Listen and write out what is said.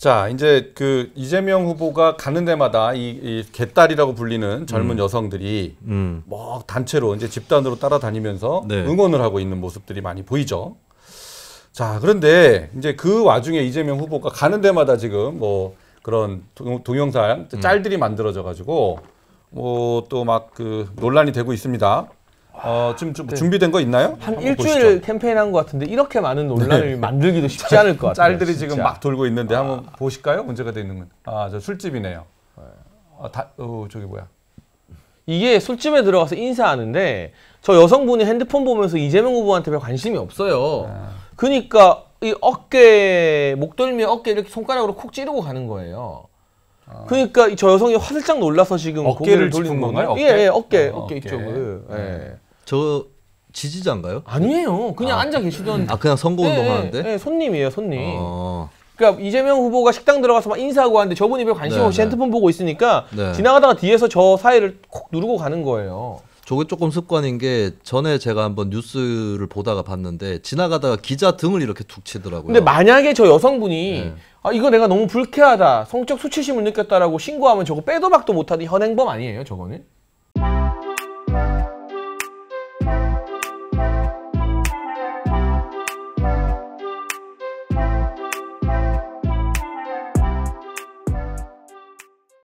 자, 이제 그 이재명 후보가 가는 데마다 이, 이 개딸이라고 불리는 젊은 음. 여성들이 음. 뭐 단체로 이제 집단으로 따라다니면서 네. 응원을 하고 있는 모습들이 많이 보이죠. 자, 그런데 이제 그 와중에 이재명 후보가 가는 데마다 지금 뭐 그런 동영상 음. 짤들이 만들어져 가지고 뭐 또 막 그 논란이 되고 있습니다. 어, 지금 좀 네. 준비된 거 있나요? 한 일주일 보시죠. 캠페인한 것 같은데 이렇게 많은 네. 논란을 네. 만들기도 쉽지 않을 것 같아요. 짤들이 진짜. 지금 막 돌고 있는데 아. 한번 보실까요? 문제가 되는 건. 아, 저 술집이네요. 아, 다, 어, 저기 뭐야. 이게 술집에 들어가서 인사하는데 저 여성분이 핸드폰 보면서 이재명 후보한테 별 관심이 없어요. 아. 그러니까 이 어깨 목덜미 어깨 이렇게 손가락으로 콕 찌르고 가는 거예요. 아. 그러니까 저 여성이 화들짝 놀라서 지금 어깨를 돌리는 건가요? 예, 예, 어깨, 아, 어, 깨 어깨, 이쪽을. 예. 네. 저 지지자인가요? 아니에요. 그냥 아. 앉아 계시던. 아 그냥 선거 네, 운동하는데? 네, 네, 손님이에요, 손님. 어. 그러니까 이재명 후보가 식당 들어가서 막 인사하고 하는데 저분이 별 관심 네, 없이 네, 핸드폰 보고 있으니까 네. 지나가다가 뒤에서 저 사이를 콕 누르고 가는 거예요. 저게 조금 습관인 게 전에 제가 한번 뉴스를 보다가 봤는데 지나가다가 기자 등을 이렇게 툭 치더라고요. 근데 만약에 저 여성분이 아 이거 내가 너무 불쾌하다 성적 수치심을 느꼈다라고 신고하면 저거 빼도 박도 못하는 현행범 아니에요 저거는?